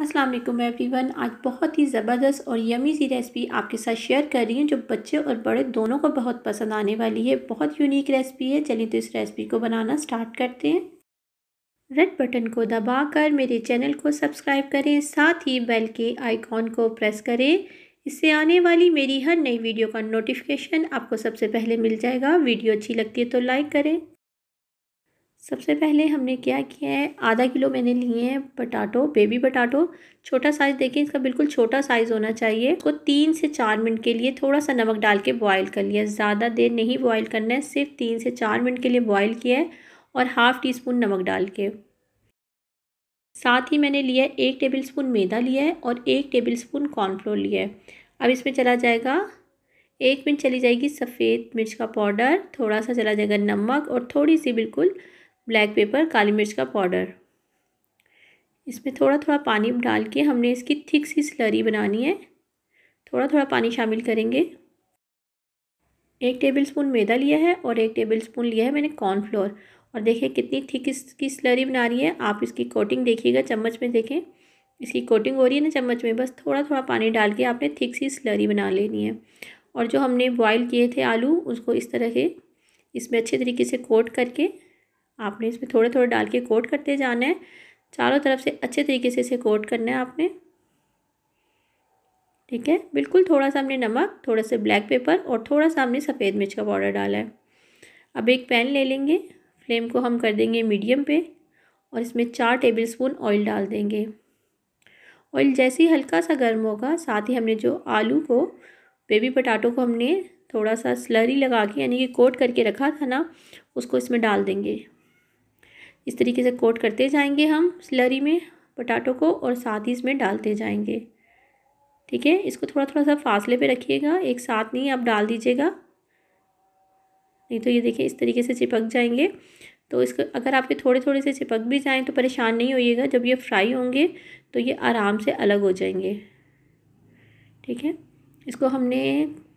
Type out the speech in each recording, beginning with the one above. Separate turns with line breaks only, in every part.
अस्सलाम वालेकुम एवरीवन आज बहुत ही ज़बरदस्त और यमी सी रेसिपी आपके साथ शेयर कर रही हूँ जो बच्चे और बड़े दोनों को बहुत पसंद आने वाली है बहुत यूनिक रेसिपी है चलिए तो इस रेसिपी को बनाना स्टार्ट करते हैं रेड बटन को दबा कर मेरे चैनल को सब्सक्राइब करें साथ ही बेल के आइकॉन को प्रेस करें इससे आने वाली मेरी हर नई वीडियो का नोटिफिकेशन आपको सबसे पहले मिल जाएगा वीडियो अच्छी लगती है तो लाइक करें सबसे पहले हमने क्या किया है आधा किलो मैंने लिए हैं पटाटो बेबी पटाटो छोटा साइज़ देखें इसका बिल्कुल छोटा साइज़ होना चाहिए इसको तीन से चार मिनट के लिए थोड़ा सा नमक डाल के बॉयल कर लिया ज़्यादा देर नहीं बॉयल करना है सिर्फ तीन से चार मिनट के लिए बॉयल किया है और हाफ़ टी स्पून नमक डाल के साथ ही मैंने लिया है एक टेबल स्पून मैदा लिया है और एक टेबल स्पून कॉर्नफ्लोर लिया है अब इसमें चला जाएगा एक मिनट चली जाएगी सफ़ेद मिर्च का पाउडर थोड़ा सा चला जाएगा नमक और थोड़ी सी बिल्कुल ब्लैक पेपर काली मिर्च का पाउडर इसमें थोड़ा थोड़ा पानी डाल के हमने इसकी थिक सी स्लरी बनानी है थोड़ा थोड़ा पानी शामिल करेंगे एक टेबल स्पून मैदा लिया है और एक टेबल स्पून लिया है मैंने कॉर्नफ्लोर और देखिए कितनी थिक इसकी स्लरी बना रही है आप इसकी कोटिंग देखिएगा चम्मच में देखें इसकी कोटिंग हो रही है ना चम्मच में बस थोड़ा थोड़ा पानी डाल के आपने थिक सी स्लरी बना लेनी है और जो हमने बॉईल किए थे आलू उसको इस तरह के इसमें अच्छे तरीके से कोट करके आपने इसमें थोड़े थोड़े डाल के कोट करते जाना है चारों तरफ से अच्छे तरीके से इसे कोट करना है आपने ठीक है बिल्कुल थोड़ा सा हमने नमक थोड़ा सा ब्लैक पेपर और थोड़ा सा हमने सफ़ेद मिर्च का पाउडर डाला है अब एक पैन ले लेंगे फ्लेम को हम कर देंगे मीडियम पे और इसमें चार टेबल स्पून ऑयल डाल देंगे ऑयल जैसे ही हल्का सा गर्म होगा साथ ही हमने जो आलू को बेबी पटाटो को हमने थोड़ा सा स्लरी लगा के यानी कि कोट करके रखा था ना उसको इसमें डाल देंगे इस तरीके से कोट करते जाएंगे हम स्लरी में पोटाटो को और साथ ही इसमें डालते जाएंगे ठीक है इसको थोड़ा थोड़ा सा फासले पे रखिएगा एक साथ नहीं आप डाल दीजिएगा नहीं तो ये देखिए इस तरीके से चिपक जाएंगे तो इसको अगर आपके थोड़े थोड़े से चिपक भी जाएँ तो परेशान नहीं होइएगा जब ये फ्राई होंगे तो ये आराम से अलग हो जाएंगे ठीक है इसको हमने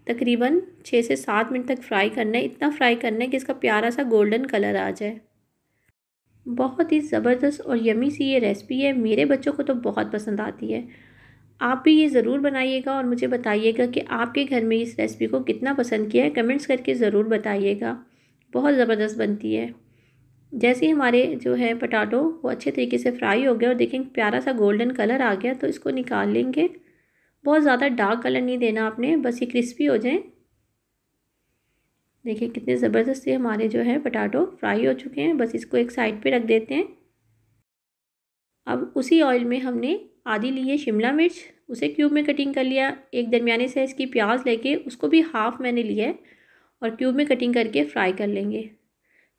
तकरीबन छः से सात मिनट तक फ्राई करना है इतना फ्राई करना है कि इसका प्यारा सा गोल्डन कलर आ जाए बहुत ही ज़बरदस्त और यमी सी ये रेसिपी है मेरे बच्चों को तो बहुत पसंद आती है आप भी ये ज़रूर बनाइएगा और मुझे बताइएगा कि आपके घर में इस रेसिपी को कितना पसंद किया है कमेंट्स करके ज़रूर बताइएगा बहुत ज़बरदस्त बनती है जैसे हमारे जो है पटाटो वो अच्छे तरीके से फ्राई हो गए और देखें प्यारा सा गोल्डन कलर आ गया तो इसको निकाल लेंगे बहुत ज़्यादा डार्क कलर नहीं देना आपने बस ये क्रिस्पी हो जाए देखिए कितने ज़बरदस्त से हमारे जो है पटाटो फ्राई हो चुके हैं बस इसको एक साइड पे रख देते हैं अब उसी ऑयल में हमने आधी ली है शिमला मिर्च उसे क्यूब में कटिंग कर लिया एक दरमियाने से इसकी प्याज लेके उसको भी हाफ़ मैंने लिया है और क्यूब में कटिंग करके फ्राई कर लेंगे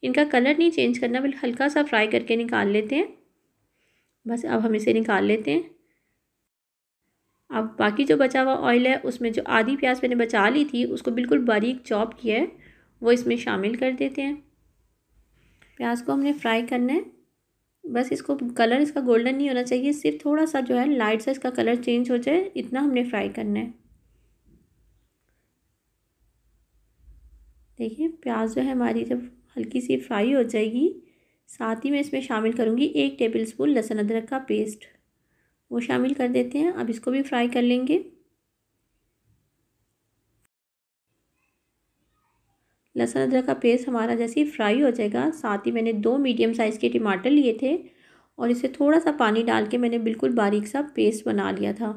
इनका कलर नहीं चेंज करना बल्कि हल्का सा फ्राई करके निकाल लेते हैं बस अब हम इसे निकाल लेते हैं अब बाकी जो बचा हुआ ऑयल है उसमें जो आधी प्याज मैंने बचा ली थी उसको बिल्कुल बारीक चॉप किया है वो इसमें शामिल कर देते हैं प्याज को हमने फ्राई करना है बस इसको कलर इसका गोल्डन नहीं होना चाहिए सिर्फ थोड़ा सा जो है लाइट सा इसका कलर चेंज हो जाए इतना हमने फ्राई करना है देखिए प्याज जो है हमारी जब हल्की सी फ्राई हो जाएगी साथ ही मैं इसमें शामिल करूँगी एक टेबल स्पून लहसुन अदरक का पेस्ट वो शामिल कर देते हैं अब इसको भी फ्राई कर लेंगे लहसुन अदरक का पेस्ट हमारा जैसे ही फ्राई हो जाएगा साथ ही मैंने दो मीडियम साइज़ के टमाटर लिए थे और इसे थोड़ा सा पानी डाल के मैंने बिल्कुल बारीक सा पेस्ट बना लिया था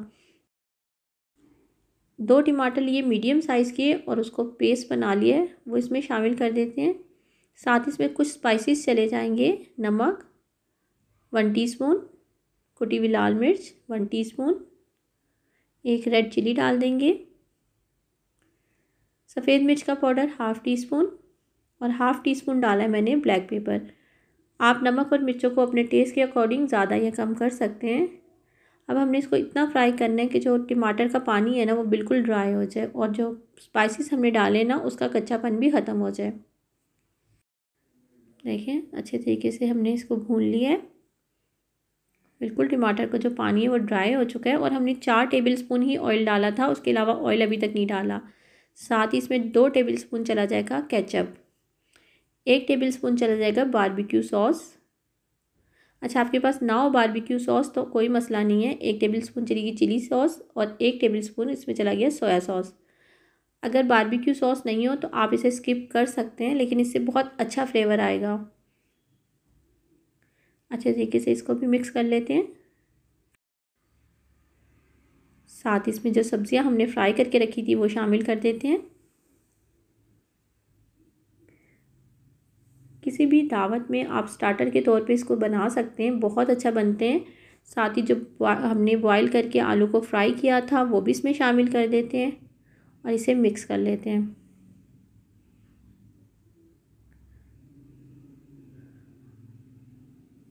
दो टमाटर लिए मीडियम साइज़ के और उसको पेस्ट बना लिए वो इसमें शामिल कर देते हैं साथ ही इसमें कुछ स्पाइसेस चले जाएंगे नमक वन टीस्पून कुटी हुई लाल मिर्च वन टीस्पून एक रेड चिली डाल देंगे सफ़ेद मिर्च का पाउडर हाफ़ टी स्पून और हाफ़ टी स्पून डाला है मैंने ब्लैक पेपर आप नमक और मिर्चों को अपने टेस्ट के अकॉर्डिंग ज़्यादा या कम कर सकते हैं अब हमने इसको इतना फ्राई करना है कि जो टमाटर का पानी है ना वो बिल्कुल ड्राई हो जाए और जो स्पाइसेस हमने डाले ना उसका कच्चापन भी ख़त्म हो जाए देखें अच्छे तरीके से हमने इसको भून लिया है बिल्कुल टमाटर का जो पानी है वो ड्राई हो चुका है और हमने चार टेबल स्पून ही ऑयल डाला था उसके अलावा ऑयल अभी तक नहीं डाला साथ ही इसमें दो टेबल स्पून चला जाएगा केचप एक टेबल स्पून चला जाएगा बारबेक्यू सॉस अच्छा आपके पास ना हो बारबेक्यू सॉस तो कोई मसला नहीं है एक टेबल स्पून चली गई चिली सॉस और एक टेबल स्पून इसमें चला गया सोया सॉस अगर बारबेक्यू सॉस नहीं हो तो आप इसे स्किप कर सकते हैं लेकिन इससे बहुत अच्छा फ्लेवर आएगा अच्छे तरीके से इसको भी मिक्स कर लेते हैं साथ इसमें जो सब्ज़ियाँ हमने फ्राई करके रखी थी वो शामिल कर देते हैं किसी भी दावत में आप स्टार्टर के तौर पे इसको बना सकते हैं बहुत अच्छा बनते हैं साथ ही जो हमने बॉईल करके आलू को फ्राई किया था वो भी इसमें शामिल कर देते हैं और इसे मिक्स कर लेते हैं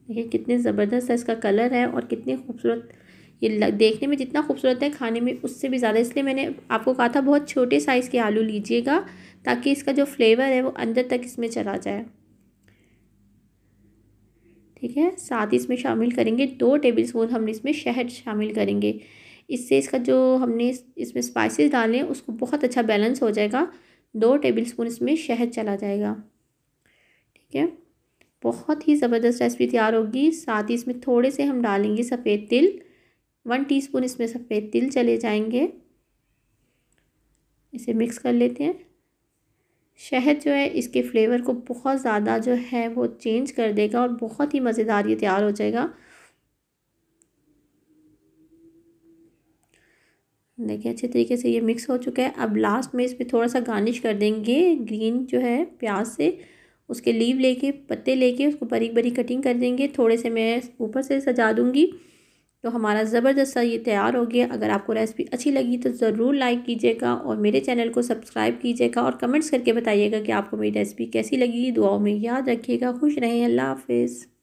देखिए कितने ज़बरदस्त है इसका कलर है और कितने खूबसूरत ये देखने में जितना खूबसूरत है खाने में उससे भी ज़्यादा इसलिए मैंने आपको कहा था बहुत छोटे साइज़ के आलू लीजिएगा ताकि इसका जो फ्लेवर है वो अंदर तक इसमें चला जाए ठीक है साथ ही इसमें शामिल करेंगे दो टेबल स्पून हमने इसमें शहद शामिल करेंगे इससे इसका जो हमने इसमें स्पाइसेस डाले हैं उसको बहुत अच्छा बैलेंस हो जाएगा दो टेबल स्पून इसमें शहद चला जाएगा ठीक है बहुत ही ज़बरदस्त रेसिपी तैयार होगी साथ ही इसमें थोड़े से हम डालेंगे सफ़ेद तिल वन टीस्पून इसमें सफ़ेद तिल चले जाएंगे इसे मिक्स कर लेते हैं शहद जो है इसके फ्लेवर को बहुत ज़्यादा जो है वो चेंज कर देगा और बहुत ही मज़ेदार ये तैयार हो जाएगा देखिए अच्छे तरीके से ये मिक्स हो चुका है अब लास्ट में इस पर थोड़ा सा गार्निश कर देंगे ग्रीन जो है प्याज से उसके लीव लेके पत्ते लेके उसको बारीक बारीक कटिंग कर देंगे थोड़े से मैं ऊपर से सजा दूँगी तो हमारा ज़बरदस्त ये तैयार हो गया अगर आपको रेसिपी अच्छी लगी तो ज़रूर लाइक कीजिएगा और मेरे चैनल को सब्सक्राइब कीजिएगा और कमेंट्स करके बताइएगा कि आपको मेरी रेसिपी कैसी लगी दुआओं में याद रखिएगा खुश रहें अल्लाह हाफिज़